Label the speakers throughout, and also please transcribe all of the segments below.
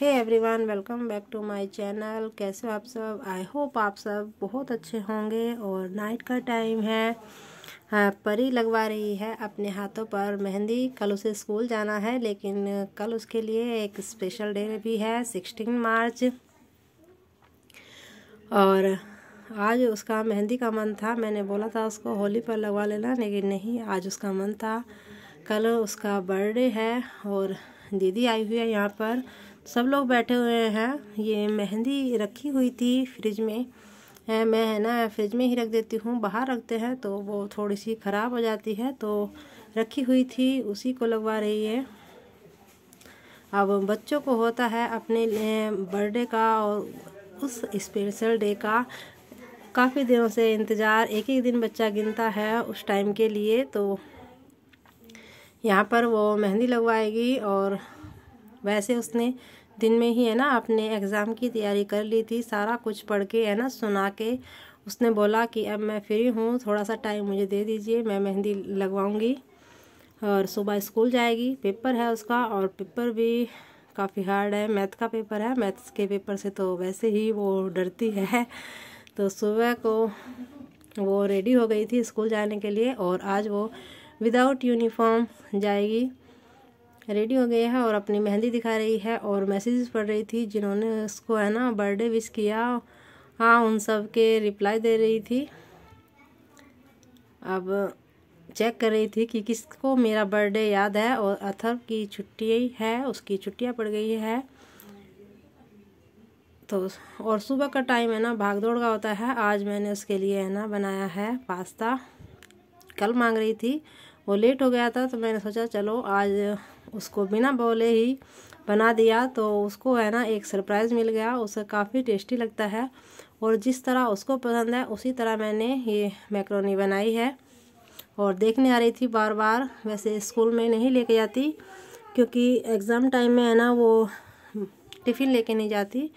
Speaker 1: hey everyone welcome back to my channel कैसे हो आप सब आई होप आप सब बहुत अच्छे होंगे और नाइट का टाइम है हाँ, परी लगवा रही है अपने हाथों पर मेहंदी कल उसे स्कूल जाना है लेकिन कल उसके लिए एक स्पेशल डे भी है सिक्सटीन मार्च और आज उसका मेहंदी का मन था मैंने बोला था उसको होली पर लगवा लेना लेकिन नहीं आज उसका मन था कल उसका बर्थडे है और दीदी आई हुई है यहाँ पर सब लोग बैठे हुए हैं ये मेहंदी रखी हुई थी फ्रिज में है मैं है ना फ्रिज में ही रख देती हूँ बाहर रखते हैं तो वो थोड़ी सी ख़राब हो जाती है तो रखी हुई थी उसी को लगवा रही है अब बच्चों को होता है अपने बर्थडे का और उस स्पेशल डे का काफ़ी दिनों से इंतज़ार एक एक दिन बच्चा गिनता है उस टाइम के लिए तो यहाँ पर वो मेहंदी लगवाएगी और वैसे उसने दिन में ही है ना आपने एग्ज़ाम की तैयारी कर ली थी सारा कुछ पढ़ के है ना सुना के उसने बोला कि अब मैं फ्री हूँ थोड़ा सा टाइम मुझे दे दीजिए मैं मेहंदी लगवाऊँगी और सुबह स्कूल जाएगी पेपर है उसका और पेपर भी काफ़ी हार्ड है मैथ का पेपर है मैथ्स के पेपर से तो वैसे ही वो डरती है तो सुबह को वो रेडी हो गई थी स्कूल जाने के लिए और आज वो विदाउट यूनिफॉर्म जाएगी रेडी हो गई है और अपनी मेहंदी दिखा रही है और मैसेजेस पढ़ रही थी जिन्होंने उसको है ना बर्थडे विश किया हाँ उन सब के रिप्लाई दे रही थी अब चेक कर रही थी कि किसको मेरा बर्थडे याद है और अथर की छुट्टी है उसकी छुट्टियाँ पड़ गई है तो और सुबह का टाइम है ना भागदौड़ का होता है आज मैंने उसके लिए है ना बनाया है पास्ता कल मांग रही थी वो लेट हो गया था तो मैंने सोचा चलो आज उसको बिना बोले ही बना दिया तो उसको है ना एक सरप्राइज़ मिल गया उसे काफ़ी टेस्टी लगता है और जिस तरह उसको पसंद है उसी तरह मैंने ये मैक्रोनी बनाई है और देखने आ रही थी बार बार वैसे स्कूल में नहीं लेके जाती क्योंकि एग्ज़ाम टाइम में है ना वो टिफ़िन लेके नहीं जाती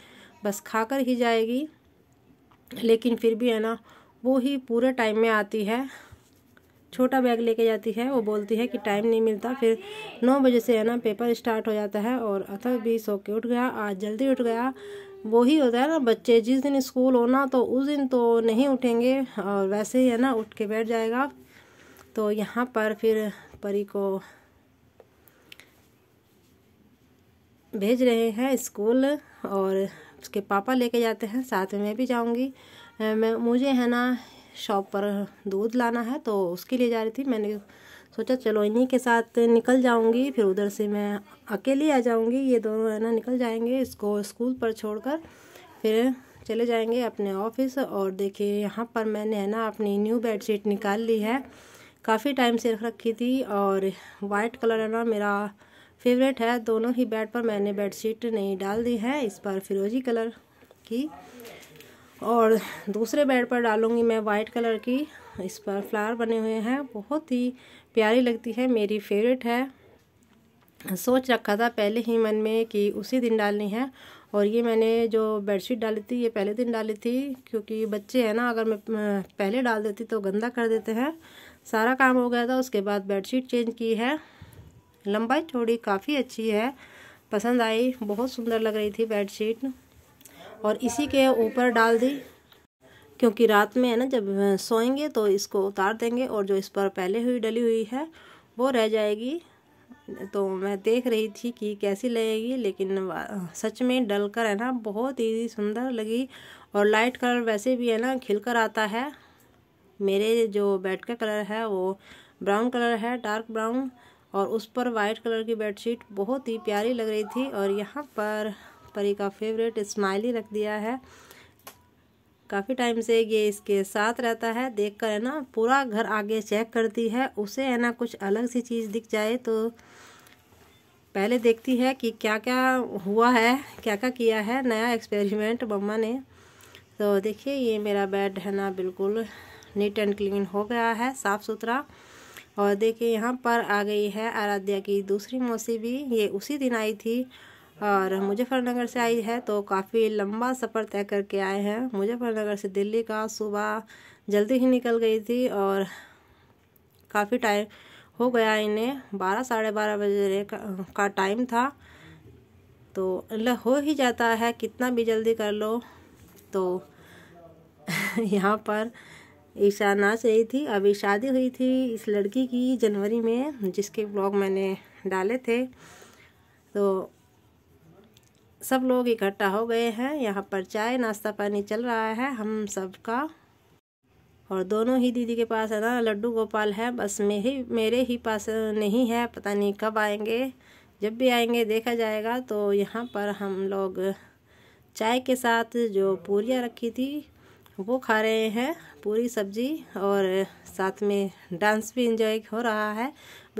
Speaker 1: बस खाकर ही जाएगी लेकिन फिर भी है ना वो ही पूरे टाइम में आती है छोटा बैग लेके जाती है वो बोलती है कि टाइम नहीं मिलता फिर नौ बजे से है ना पेपर स्टार्ट हो जाता है और अथक भी सो के उठ गया आज जल्दी उठ गया वही होता है ना बच्चे जिस दिन स्कूल होना तो उस दिन तो नहीं उठेंगे और वैसे ही है ना उठ के बैठ जाएगा तो यहाँ पर फिर परी को भेज रहे हैं स्कूल और उसके पापा लेके जाते हैं साथ में मैं भी जाऊँगी मैं मुझे है ना शॉप पर दूध लाना है तो उसके लिए जा रही थी मैंने सोचा चलो इन्हीं के साथ निकल जाऊंगी फिर उधर से मैं अकेली आ जाऊंगी ये दोनों है ना निकल जाएंगे इसको स्कूल पर छोड़कर फिर चले जाएंगे अपने ऑफिस और देखिए यहाँ पर मैंने है ना अपनी न्यू बेडशीट निकाल ली है काफ़ी टाइम से रख रखी थी और वाइट कलर है ना मेरा फेवरेट है दोनों ही बेड पर मैंने बेडशीट नहीं डाल दी है इस पर फिरोजी कलर की और दूसरे बेड पर डालूँगी मैं वाइट कलर की इस पर फ्लावर बने हुए हैं बहुत ही प्यारी लगती है मेरी फेवरेट है सोच रखा था पहले ही मन में कि उसी दिन डालनी है और ये मैंने जो बेडशीट डाली थी ये पहले दिन डाली थी क्योंकि बच्चे हैं ना अगर मैं पहले डाल देती तो गंदा कर देते हैं सारा काम हो गया था उसके बाद बेडशीट चेंज की है लंबाई चौड़ी काफ़ी अच्छी है पसंद आई बहुत सुंदर लग रही थी बेडशीट और इसी के ऊपर डाल दी क्योंकि रात में है ना जब सोएंगे तो इसको उतार देंगे और जो इस पर पहले हुई डली हुई है वो रह जाएगी तो मैं देख रही थी कि कैसी लगेगी लेकिन सच में डल कर है ना बहुत ही सुंदर लगी और लाइट कलर वैसे भी है ना खिल कर आता है मेरे जो बेड का कलर है वो ब्राउन कलर है डार्क ब्राउन और उस पर वाइट कलर की बेडशीट बहुत ही प्यारी लग रही थी और यहाँ पर परी का फेवरेट स्माइली रख दिया है काफ़ी टाइम से ये इसके साथ रहता है देख कर है ना पूरा घर आगे चेक करती है उसे है ना कुछ अलग सी चीज़ दिख जाए तो पहले देखती है कि क्या क्या हुआ है क्या क्या किया है नया एक्सपेरिमेंट मम्मा ने तो देखिए ये मेरा बेड है ना बिल्कुल नीट एंड क्लीन हो गया है साफ़ सुथरा और देखिए यहाँ पर आ गई है आराध्या की दूसरी मौसी भी ये उसी दिन आई थी और मुजफ्फरनगर से आई है तो काफ़ी लंबा सफ़र तय करके आए हैं मुजफ्फरनगर से दिल्ली का सुबह जल्दी ही निकल गई थी और काफ़ी टाइम हो गया इन्हें बारह साढ़े बारह बजे का, का टाइम था तो हो ही जाता है कितना भी जल्दी कर लो तो यहाँ पर ईशा नाच रही थी अभी शादी हुई थी इस लड़की की जनवरी में जिसके ब्लॉग मैंने डाले थे तो सब लोग इकट्ठा हो गए हैं यहाँ पर चाय नाश्ता पानी चल रहा है हम सब का और दोनों ही दीदी के पास है ना लड्डू गोपाल है बस ही मेरे ही पास नहीं है पता नहीं कब आएंगे जब भी आएंगे देखा जाएगा तो यहाँ पर हम लोग चाय के साथ जो पूरियाँ रखी थी वो खा रहे हैं पूरी सब्जी और साथ में डांस भी इंजॉय हो रहा है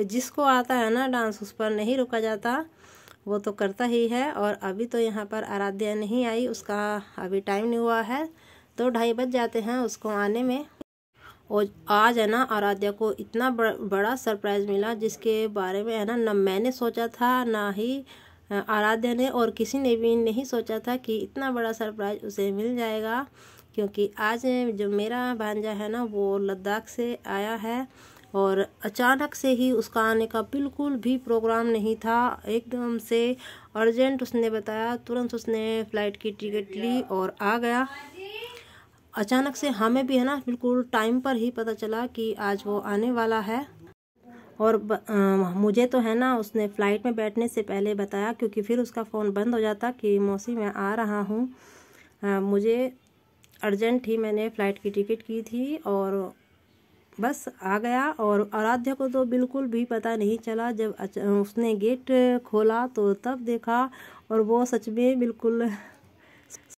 Speaker 1: जिसको आता है ना डांस उस पर नहीं रुका जाता वो तो करता ही है और अभी तो यहाँ पर आराध्या नहीं आई उसका अभी टाइम नहीं हुआ है तो ढाई बज जाते हैं उसको आने में और आज है ना आराध्या को इतना बड़ा सरप्राइज़ मिला जिसके बारे में है ना न मैंने सोचा था ना ही आराध्या ने और किसी ने भी नहीं सोचा था कि इतना बड़ा सरप्राइज़ उसे मिल जाएगा क्योंकि आज जो मेरा भांजा है ना वो लद्दाख से आया है और अचानक से ही उसका आने का बिल्कुल भी प्रोग्राम नहीं था एकदम से अर्जेंट उसने बताया तुरंत उसने फ़्लाइट की टिकट ली और आ गया अचानक से हमें भी है ना बिल्कुल टाइम पर ही पता चला कि आज वो आने वाला है और ब, आ, मुझे तो है ना उसने फ़्लाइट में बैठने से पहले बताया क्योंकि फिर उसका फ़ोन बंद हो जाता कि मौसी मैं आ रहा हूँ मुझे अर्जेंट ही मैंने फ़्लाइट की टिकट की थी और बस आ गया और आराध्या को तो बिल्कुल भी पता नहीं चला जब उसने गेट खोला तो तब देखा और वो सच में बिल्कुल